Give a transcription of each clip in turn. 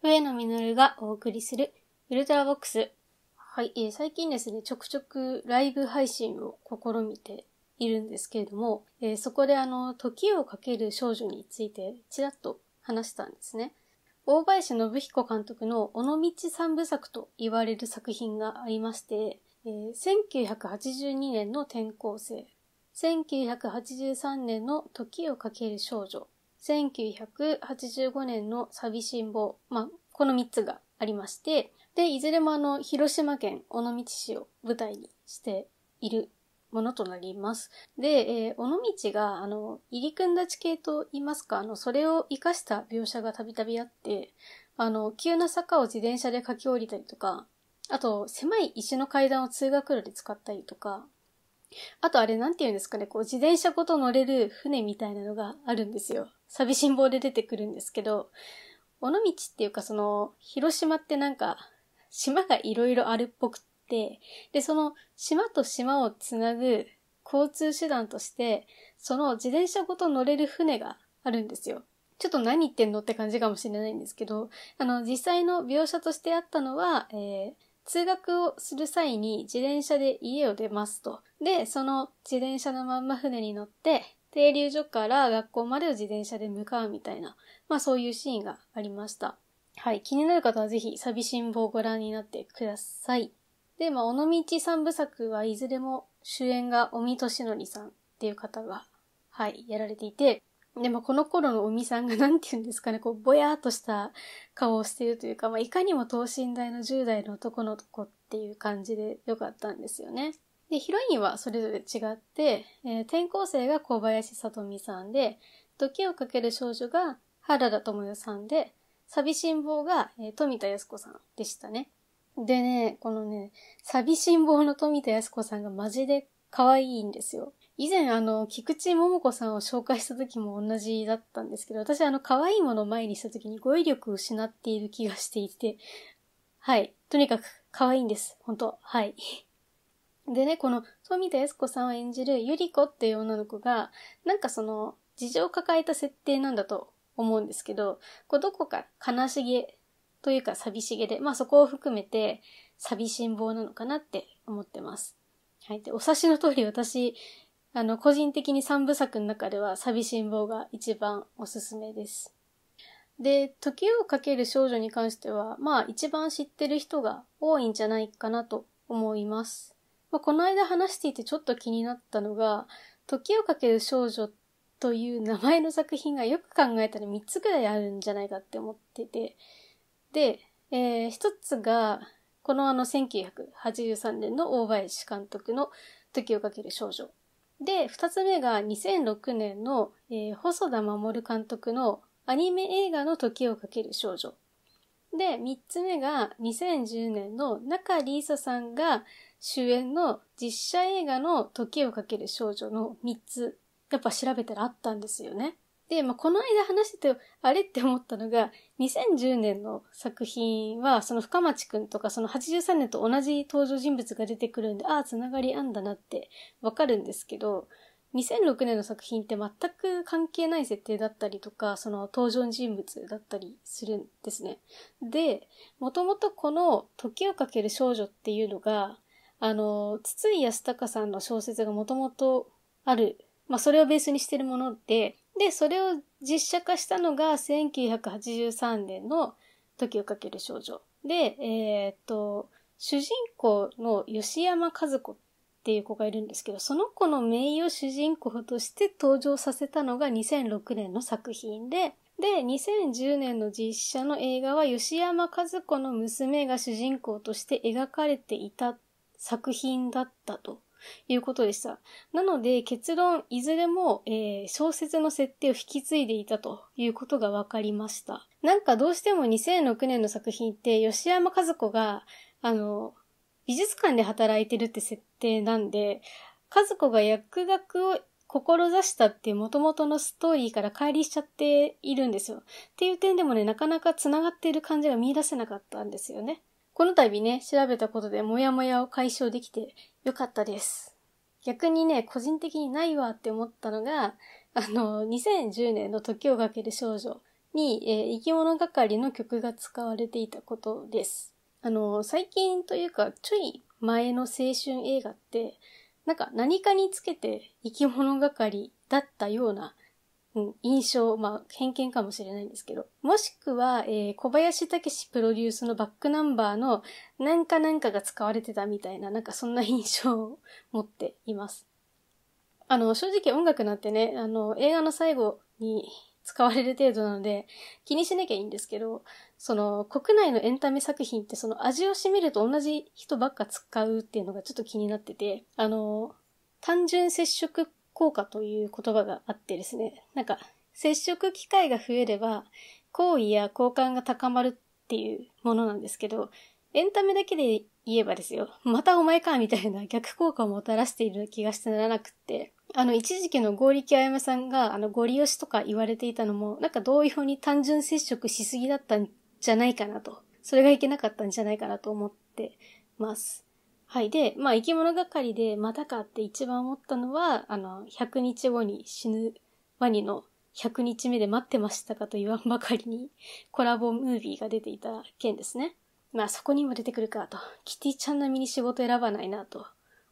上野実がお送りするウルトラボックス。はい、えー、最近ですね、ちょくちょくライブ配信を試みているんですけれども、えー、そこであの、時をかける少女についてちらっと話したんですね。大林信彦監督の尾道三部作と言われる作品がありまして、えー、1982年の転校生、1983年の時をかける少女、1985年の寂しんぼ、まあ、この3つがありまして、で、いずれもあの、広島県尾道市を舞台にしているものとなります。で、えー、尾道が、あの、入り組んだ地形と言いますか、あの、それを活かした描写がたびたびあって、あの、急な坂を自転車で駆け下りたりとか、あと、狭い石の階段を通学路で使ったりとか、あとあれなんて言うんですかね、こう自転車ごと乗れる船みたいなのがあるんですよ。寂しん坊で出てくるんですけど、尾道っていうかその、広島ってなんか、島がいろいろあるっぽくって、で、その島と島をつなぐ交通手段として、その自転車ごと乗れる船があるんですよ。ちょっと何言ってんのって感じかもしれないんですけど、あの、実際の描写としてあったのは、えー、通学をする際に自転車で家を出ますと。で、その自転車のまんま船に乗って、停留所から学校までを自転車で向かうみたいな、まあそういうシーンがありました。はい。気になる方はぜひ、寂しんぼをご覧になってください。で、まあ、尾道三部作はいずれも主演が尾身敏則さんっていう方が、はい、やられていて、でもこの頃の尾さんが何て言うんですかね、こう、ぼやーっとした顔をしているというか、まあ、いかにも等身大の10代の男の子っていう感じで良かったんですよね。で、ヒロインはそれぞれ違って、えー、転校生が小林聡美さんで、時をかける少女が原田智代さんで、寂しん坊が、えー、富田靖子さんでしたね。でね、このね、寂しん坊の富田靖子さんがマジで可愛いんですよ。以前あの、菊池桃子さんを紹介した時も同じだったんですけど、私あの、可愛いものを前にした時に語彙力を失っている気がしていて、はい。とにかく、可愛いんです。本当はい。でね、この、富田悦子さんを演じるゆり子っていう女の子が、なんかその、事情を抱えた設定なんだと思うんですけど、こうどこか悲しげというか寂しげで、まあそこを含めて、寂しん坊なのかなって思ってます。はい。で、お察しの通り私、あの、個人的に三部作の中では、寂しん坊が一番おすすめです。で、時をかける少女に関しては、まあ一番知ってる人が多いんじゃないかなと思います。まあ、この間話していてちょっと気になったのが、時をかける少女という名前の作品がよく考えたら3つぐらいあるんじゃないかって思ってて、で、えー、一つが、このあの1983年の大林監督の時をかける少女で、二つ目が2006年の、えー、細田守監督のアニメ映画の時をかける少女。で、三つ目が2010年の中里依紗さんが主演の実写映画の時をかける少女の三つ、やっぱ調べたらあったんですよね。で、まあ、この間話してて、あれって思ったのが、2010年の作品は、その深町くんとか、その83年と同じ登場人物が出てくるんで、ああ、つながりあんだなってわかるんですけど、2006年の作品って全く関係ない設定だったりとか、その登場人物だったりするんですね。で、もともとこの時をかける少女っていうのが、あの、筒井康隆さんの小説がもともとある、まあそれをベースにしてるもので、で、それを実写化したのが1983年の時をかける少女。で、えー、っと、主人公の吉山和子っていう子がいるんですけど、その子の名誉主人公として登場させたのが2006年の作品で、で、2010年の実写の映画は吉山和子の娘が主人公として描かれていた作品だったということでした。なので結論、いずれも、えー、小説の設定を引き継いでいたということが分かりました。なんかどうしても2006年の作品って吉山和子が、あの、美術館で働いてるって設定なんで、和子が薬学を志したっていう元々のストーリーから乖離しちゃっているんですよ。っていう点でもね、なかなか繋がっている感じが見出せなかったんですよね。この度ね、調べたことでモヤモヤを解消できてよかったです。逆にね、個人的にないわって思ったのが、あの、2010年の時をかける少女に、えー、生き物係の曲が使われていたことです。あの、最近というか、ちょい前の青春映画って、なんか何かにつけて生き物係だったような印象、まあ、偏見かもしれないんですけど。もしくは、えー、小林武史プロデュースのバックナンバーの、なんかなんかが使われてたみたいな、なんかそんな印象を持っています。あの、正直音楽なんてね、あの、映画の最後に使われる程度なので、気にしなきゃいいんですけど、その、国内のエンタメ作品ってその味を占めると同じ人ばっか使うっていうのがちょっと気になってて、あの、単純接触効果という言葉があってですね、なんか、接触機会が増えれば、好意や好感が高まるっていうものなんですけど、エンタメだけで言えばですよ、またお前かみたいな逆効果をもたらしている気がしてならなくって、あの、一時期の合力あやめさんが、あの、ゴリ押しとか言われていたのも、なんか同様に単純接触しすぎだったんじゃないかなと。それがいけなかったんじゃないかなと思ってます。はい。で、まあ、生き物係でまたかって一番思ったのは、あの、100日後に死ぬワニの100日目で待ってましたかと言わんばかりに コラボムービーが出ていた件ですね。まあそこにも出てくるかと、キティちゃん並みに仕事選ばないなと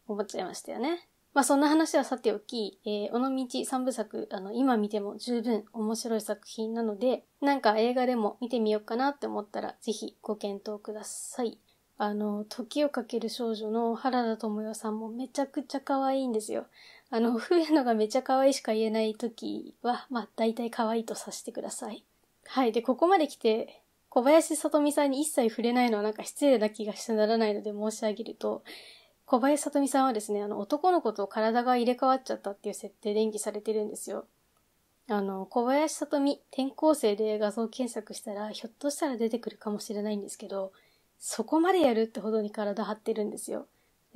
思っちゃいましたよね。まあそんな話はさておき、えー、尾道三部作、あの、今見ても十分面白い作品なので、なんか映画でも見てみようかなって思ったら、ぜひご検討ください。あの、時をかける少女の原田智代さんもめちゃくちゃ可愛いんですよ。あの、冬のがめちゃ可愛いしか言えない時は、まあ、大体可愛いとさせてください。はい。で、ここまで来て、小林里美さんに一切触れないのはなんか失礼な気がしてならないので申し上げると、小林里美さんはですね、あの、男の子と体が入れ替わっちゃったっていう設定で演技されてるんですよ。あの、小林里美、転校生で画像検索したら、ひょっとしたら出てくるかもしれないんですけど、そこまでやるってほどに体張ってるんですよ。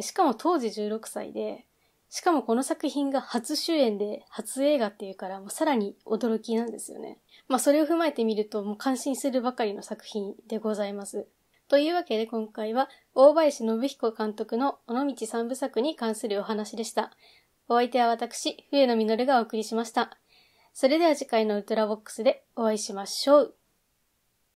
しかも当時16歳で、しかもこの作品が初主演で初映画っていうからもうさらに驚きなんですよね。まあそれを踏まえてみるともう感心するばかりの作品でございます。というわけで今回は大林信彦監督の尾道三部作に関するお話でした。お相手は私、笛野実がお送りしました。それでは次回のウルトラボックスでお会いしましょう。